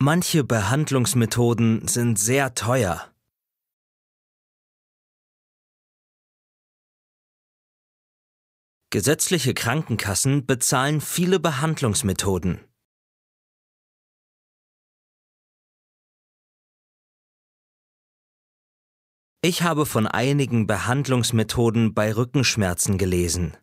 Manche Behandlungsmethoden sind sehr teuer. Gesetzliche Krankenkassen bezahlen viele Behandlungsmethoden. Ich habe von einigen Behandlungsmethoden bei Rückenschmerzen gelesen.